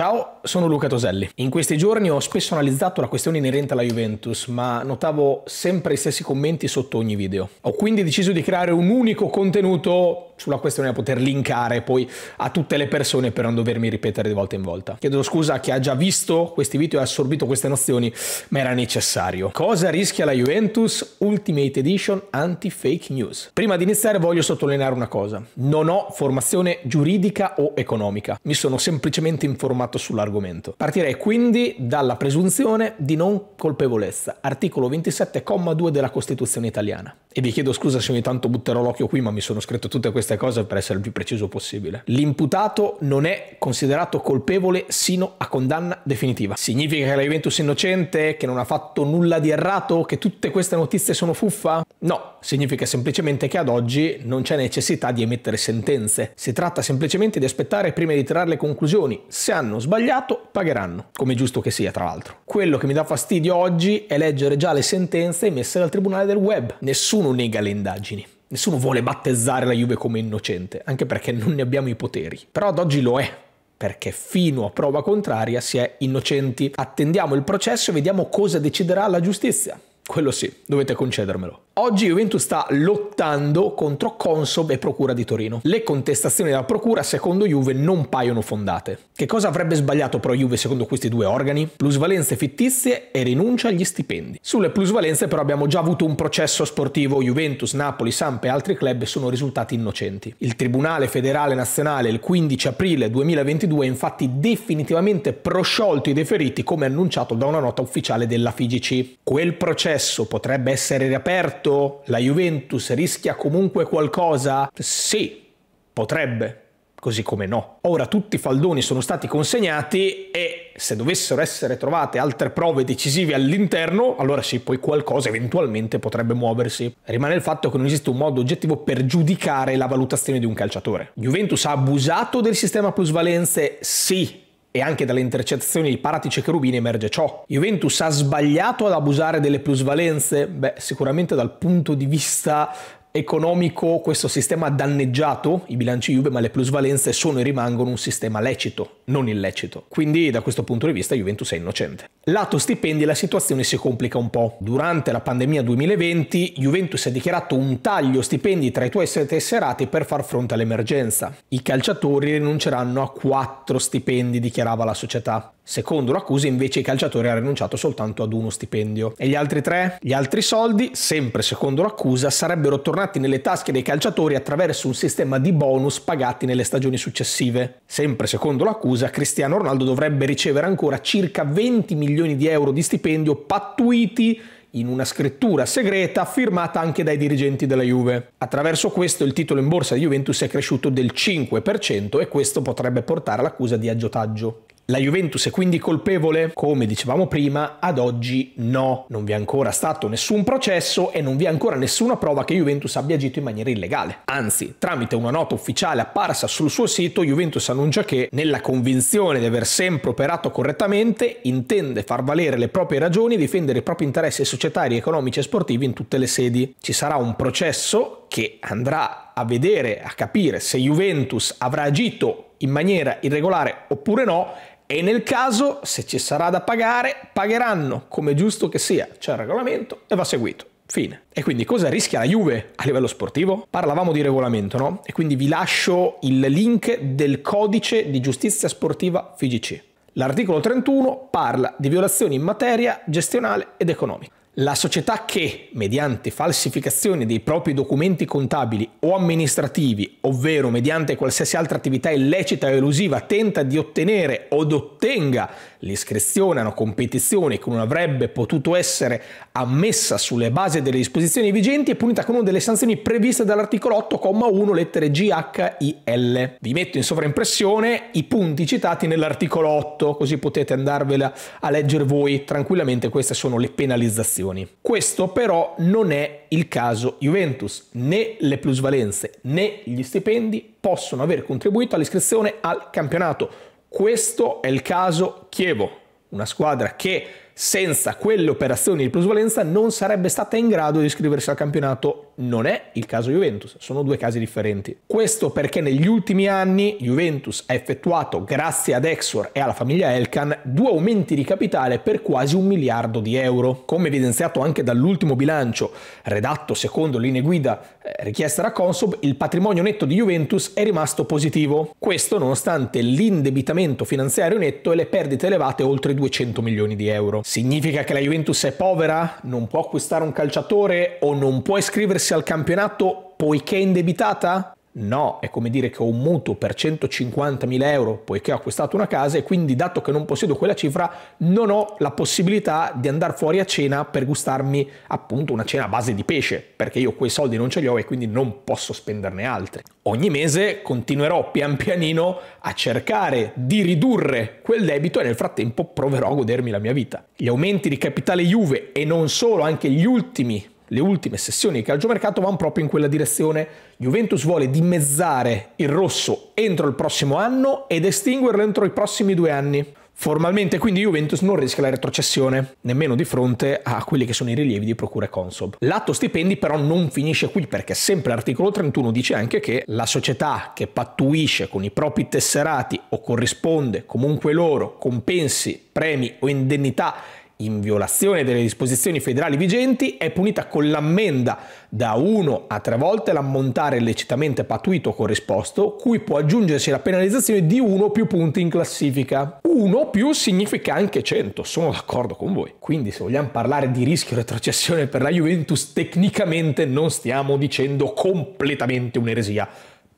Ciao, sono Luca Toselli. In questi giorni ho spesso analizzato la questione inerente alla Juventus, ma notavo sempre i stessi commenti sotto ogni video. Ho quindi deciso di creare un unico contenuto sulla questione da poter linkare poi a tutte le persone per non dovermi ripetere di volta in volta. Chiedo scusa a chi ha già visto questi video e assorbito queste nozioni, ma era necessario. Cosa rischia la Juventus Ultimate Edition anti-fake news? Prima di iniziare voglio sottolineare una cosa. Non ho formazione giuridica o economica. Mi sono semplicemente informato sull'argomento. Partirei quindi dalla presunzione di non colpevolezza, articolo 27,2 della Costituzione italiana. E vi chiedo scusa se ogni tanto butterò l'occhio qui, ma mi sono scritto tutte queste queste cose per essere il più preciso possibile. L'imputato non è considerato colpevole sino a condanna definitiva. Significa che la Juventus è innocente, che non ha fatto nulla di errato, che tutte queste notizie sono fuffa? No, significa semplicemente che ad oggi non c'è necessità di emettere sentenze. Si tratta semplicemente di aspettare prima di trarre le conclusioni. Se hanno sbagliato, pagheranno, come giusto che sia, tra l'altro. Quello che mi dà fastidio oggi è leggere già le sentenze emesse dal Tribunale del Web. Nessuno nega le indagini. Nessuno vuole battezzare la Juve come innocente, anche perché non ne abbiamo i poteri. Però ad oggi lo è, perché fino a prova contraria si è innocenti. Attendiamo il processo e vediamo cosa deciderà la giustizia. Quello sì, dovete concedermelo. Oggi Juventus sta lottando contro Consob e Procura di Torino. Le contestazioni della Procura, secondo Juve, non paiono fondate. Che cosa avrebbe sbagliato però Juve secondo questi due organi? Plusvalenze fittizie e rinuncia agli stipendi. Sulle plusvalenze però abbiamo già avuto un processo sportivo Juventus, Napoli, Samp e altri club sono risultati innocenti. Il Tribunale Federale Nazionale il 15 aprile 2022 ha infatti definitivamente prosciolto i deferiti come annunciato da una nota ufficiale della FIGC. Quel processo potrebbe essere riaperto certo la Juventus rischia comunque qualcosa? Sì, potrebbe, così come no. Ora tutti i faldoni sono stati consegnati e se dovessero essere trovate altre prove decisive all'interno, allora sì, poi qualcosa eventualmente potrebbe muoversi. Rimane il fatto che non esiste un modo oggettivo per giudicare la valutazione di un calciatore. Juventus ha abusato del sistema plusvalenze? Sì, e anche dalle intercettazioni di Paratici e Cherubini emerge ciò. Juventus ha sbagliato ad abusare delle plusvalenze? Beh, sicuramente dal punto di vista economico questo sistema ha danneggiato i bilanci Juve, ma le plusvalenze sono e rimangono un sistema lecito, non illecito. Quindi da questo punto di vista Juventus è innocente. Lato stipendi la situazione si complica un po'. Durante la pandemia 2020 Juventus ha dichiarato un taglio stipendi tra i tuoi sette tesserati per far fronte all'emergenza. I calciatori rinunceranno a quattro stipendi, dichiarava la società. Secondo l'accusa invece il calciatore ha rinunciato soltanto ad uno stipendio. E gli altri tre? Gli altri soldi, sempre secondo l'accusa, sarebbero tornati nelle tasche dei calciatori attraverso un sistema di bonus pagati nelle stagioni successive. Sempre secondo l'accusa, Cristiano Ronaldo dovrebbe ricevere ancora circa 20 milioni di euro di stipendio pattuiti in una scrittura segreta firmata anche dai dirigenti della Juve. Attraverso questo il titolo in borsa di Juventus è cresciuto del 5% e questo potrebbe portare all'accusa di aggiotaggio. La Juventus è quindi colpevole? Come dicevamo prima, ad oggi no. Non vi è ancora stato nessun processo e non vi è ancora nessuna prova che Juventus abbia agito in maniera illegale. Anzi, tramite una nota ufficiale apparsa sul suo sito, Juventus annuncia che, nella convinzione di aver sempre operato correttamente, intende far valere le proprie ragioni e difendere i propri interessi societari, economici e sportivi in tutte le sedi. Ci sarà un processo che andrà a vedere, a capire se Juventus avrà agito in maniera irregolare oppure no e nel caso, se ci sarà da pagare, pagheranno come giusto che sia, c'è il regolamento e va seguito. Fine. E quindi cosa rischia la Juve a livello sportivo? Parlavamo di regolamento, no? E quindi vi lascio il link del codice di giustizia sportiva FIGC. L'articolo 31 parla di violazioni in materia gestionale ed economica. La società che, mediante falsificazione dei propri documenti contabili o amministrativi, ovvero mediante qualsiasi altra attività illecita o elusiva, tenta di ottenere od ottenga l'iscrizione a una competizione che non avrebbe potuto essere ammessa sulle basi delle disposizioni vigenti è punita con una delle sanzioni previste dall'articolo 8,1 lettere GHIL. Vi metto in sovraimpressione i punti citati nell'articolo 8, così potete andarvela a leggere voi tranquillamente, queste sono le penalizzazioni. Questo però non è il caso Juventus, né le plusvalenze né gli stipendi possono aver contribuito all'iscrizione al campionato questo è il caso Chievo, una squadra che senza quelle operazioni di plusvalenza non sarebbe stata in grado di iscriversi al campionato. Non è il caso Juventus, sono due casi differenti. Questo perché negli ultimi anni Juventus ha effettuato, grazie ad Exor e alla famiglia Elkan, due aumenti di capitale per quasi un miliardo di euro. Come evidenziato anche dall'ultimo bilancio, redatto secondo linee guida eh, richieste da Consob, il patrimonio netto di Juventus è rimasto positivo. Questo nonostante l'indebitamento finanziario netto e le perdite elevate a oltre 200 milioni di euro. Significa che la Juventus è povera? Non può acquistare un calciatore o non può iscriversi al campionato poiché è indebitata? No, è come dire che ho un mutuo per 150.000 euro poiché ho acquistato una casa e quindi dato che non possiedo quella cifra non ho la possibilità di andare fuori a cena per gustarmi appunto una cena a base di pesce perché io quei soldi non ce li ho e quindi non posso spenderne altri. Ogni mese continuerò pian pianino a cercare di ridurre quel debito e nel frattempo proverò a godermi la mia vita. Gli aumenti di capitale Juve e non solo, anche gli ultimi le ultime sessioni di calcio mercato vanno proprio in quella direzione. Juventus vuole dimezzare il rosso entro il prossimo anno ed estinguerlo entro i prossimi due anni. Formalmente quindi Juventus non rischia la retrocessione, nemmeno di fronte a quelli che sono i rilievi di procure Consob. L'atto stipendi però non finisce qui perché sempre l'articolo 31 dice anche che la società che pattuisce con i propri tesserati o corrisponde comunque loro compensi, premi o indennità in violazione delle disposizioni federali vigenti, è punita con l'ammenda da 1 a 3 volte l'ammontare illecitamente patuito corrisposto, cui può aggiungersi la penalizzazione di 1 o più punti in classifica. 1 o più significa anche 100, sono d'accordo con voi. Quindi se vogliamo parlare di rischio retrocessione per la Juventus, tecnicamente non stiamo dicendo completamente un'eresia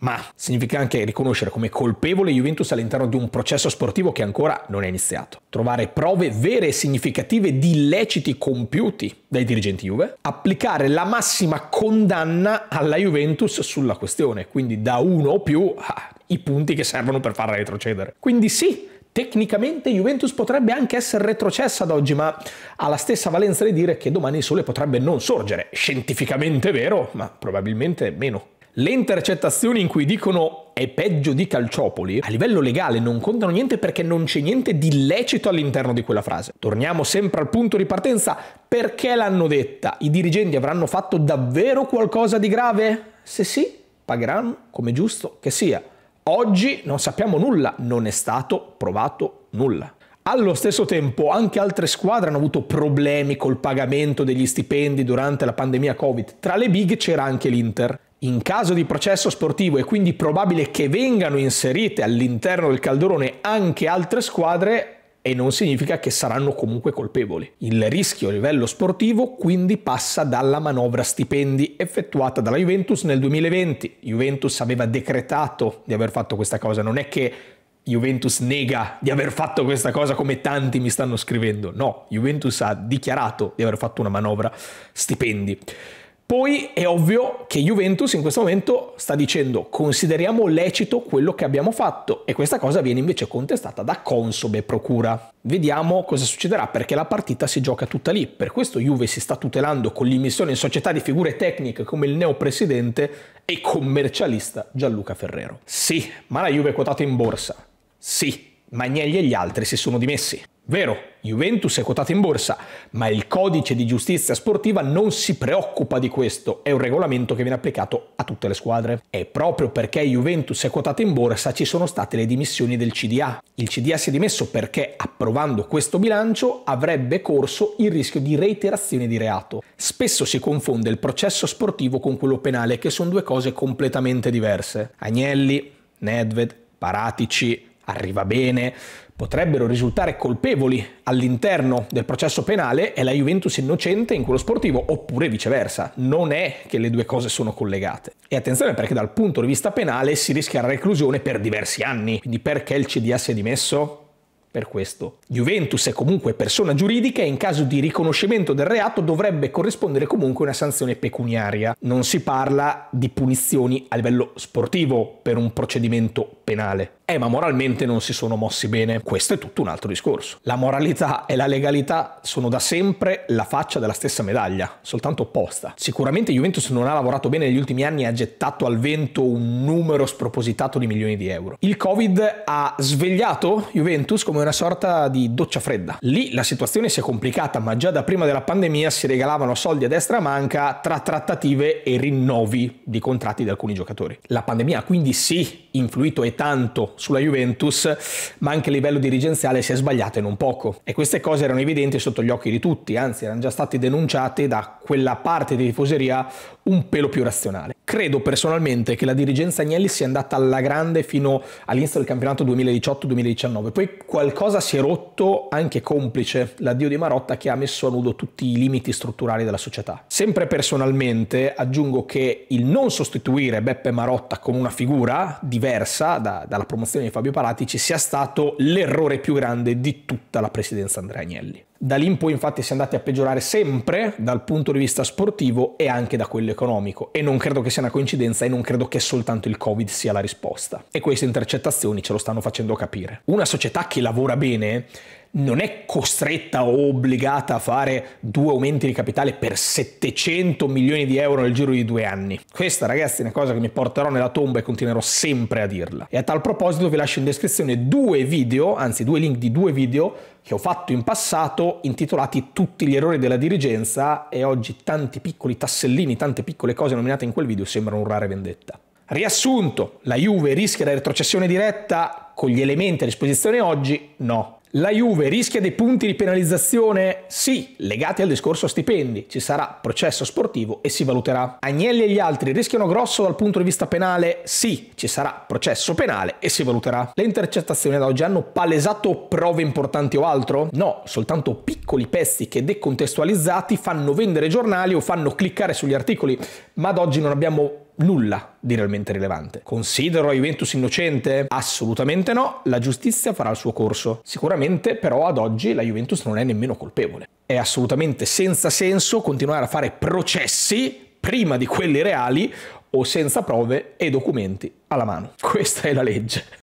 ma significa anche riconoscere come colpevole Juventus all'interno di un processo sportivo che ancora non è iniziato. Trovare prove vere e significative di illeciti compiuti dai dirigenti Juve, applicare la massima condanna alla Juventus sulla questione, quindi da uno o più ah, i punti che servono per farla retrocedere. Quindi sì, Tecnicamente Juventus potrebbe anche essere retrocessa ad oggi, ma ha la stessa valenza di dire che domani il sole potrebbe non sorgere. Scientificamente vero, ma probabilmente meno. Le intercettazioni in cui dicono è peggio di Calciopoli, a livello legale non contano niente perché non c'è niente di illecito all'interno di quella frase. Torniamo sempre al punto di partenza, perché l'hanno detta? I dirigenti avranno fatto davvero qualcosa di grave? Se sì, pagheranno come giusto che sia. Oggi non sappiamo nulla, non è stato provato nulla. Allo stesso tempo anche altre squadre hanno avuto problemi col pagamento degli stipendi durante la pandemia Covid. Tra le big c'era anche l'Inter in caso di processo sportivo e quindi probabile che vengano inserite all'interno del calderone anche altre squadre e non significa che saranno comunque colpevoli. Il rischio a livello sportivo quindi passa dalla manovra stipendi effettuata dalla Juventus nel 2020. Juventus aveva decretato di aver fatto questa cosa, non è che Juventus nega di aver fatto questa cosa come tanti mi stanno scrivendo. No, Juventus ha dichiarato di aver fatto una manovra stipendi. Poi è ovvio che Juventus in questo momento sta dicendo consideriamo lecito quello che abbiamo fatto e questa cosa viene invece contestata da Consobe Procura. Vediamo cosa succederà perché la partita si gioca tutta lì, per questo Juve si sta tutelando con l'immissione in società di figure tecniche come il neopresidente e commercialista Gianluca Ferrero. Sì, ma la Juve è quotata in borsa. Sì, Magnelli e gli altri si sono dimessi. Vero, Juventus è quotata in borsa, ma il codice di giustizia sportiva non si preoccupa di questo, è un regolamento che viene applicato a tutte le squadre. E proprio perché Juventus è quotata in borsa ci sono state le dimissioni del CDA. Il CDA si è dimesso perché, approvando questo bilancio, avrebbe corso il rischio di reiterazione di reato. Spesso si confonde il processo sportivo con quello penale, che sono due cose completamente diverse. Agnelli, Nedved, Paratici, arriva bene, potrebbero risultare colpevoli all'interno del processo penale e la Juventus innocente in quello sportivo, oppure viceversa. Non è che le due cose sono collegate. E attenzione perché dal punto di vista penale si rischia la reclusione per diversi anni. Quindi perché il CDA si è dimesso? per questo. Juventus è comunque persona giuridica e in caso di riconoscimento del reato dovrebbe corrispondere comunque una sanzione pecuniaria. Non si parla di punizioni a livello sportivo per un procedimento penale. Eh, ma moralmente non si sono mossi bene. Questo è tutto un altro discorso. La moralità e la legalità sono da sempre la faccia della stessa medaglia, soltanto opposta. Sicuramente Juventus non ha lavorato bene negli ultimi anni e ha gettato al vento un numero spropositato di milioni di euro. Il Covid ha svegliato Juventus come come una sorta di doccia fredda. Lì la situazione si è complicata, ma già da prima della pandemia si regalavano soldi a destra manca tra trattative e rinnovi di contratti di alcuni giocatori. La pandemia ha quindi sì influito e tanto sulla Juventus, ma anche a livello dirigenziale si è sbagliato e non poco. E queste cose erano evidenti sotto gli occhi di tutti, anzi erano già state denunciate da quella parte di tifoseria un pelo più razionale. Credo personalmente che la dirigenza Agnelli sia andata alla grande fino all'inizio del campionato 2018-2019, poi qualcosa si è rotto anche complice l'addio di Marotta che ha messo a nudo tutti i limiti strutturali della società. Sempre personalmente aggiungo che il non sostituire Beppe Marotta con una figura diversa da, dalla promozione di Fabio Palatici sia stato l'errore più grande di tutta la presidenza Andrea Agnelli. Da lì in poi infatti si è andati a peggiorare sempre dal punto di vista sportivo e anche da quello economico e non credo che sia una coincidenza e non credo che soltanto il Covid sia la risposta. E queste intercettazioni ce lo stanno facendo capire. Una società che lavora bene non è costretta o obbligata a fare due aumenti di capitale per 700 milioni di euro nel giro di due anni. Questa ragazzi è una cosa che mi porterò nella tomba e continuerò sempre a dirla. E a tal proposito vi lascio in descrizione due video, anzi due link di due video che ho fatto in passato intitolati Tutti gli errori della dirigenza e oggi tanti piccoli tassellini, tante piccole cose nominate in quel video sembrano un rare vendetta. Riassunto, la Juve rischia la retrocessione diretta con gli elementi a disposizione oggi? No. La Juve rischia dei punti di penalizzazione? Sì, legati al discorso stipendi. Ci sarà processo sportivo e si valuterà. Agnelli e gli altri rischiano grosso dal punto di vista penale? Sì, ci sarà processo penale e si valuterà. Le intercettazioni ad oggi hanno palesato prove importanti o altro? No, soltanto piccoli pezzi che decontestualizzati fanno vendere giornali o fanno cliccare sugli articoli, ma ad oggi non abbiamo nulla di realmente rilevante. Considero la Juventus innocente? Assolutamente no, la giustizia farà il suo corso. Sicuramente però ad oggi la Juventus non è nemmeno colpevole. È assolutamente senza senso continuare a fare processi prima di quelli reali o senza prove e documenti alla mano. Questa è la legge.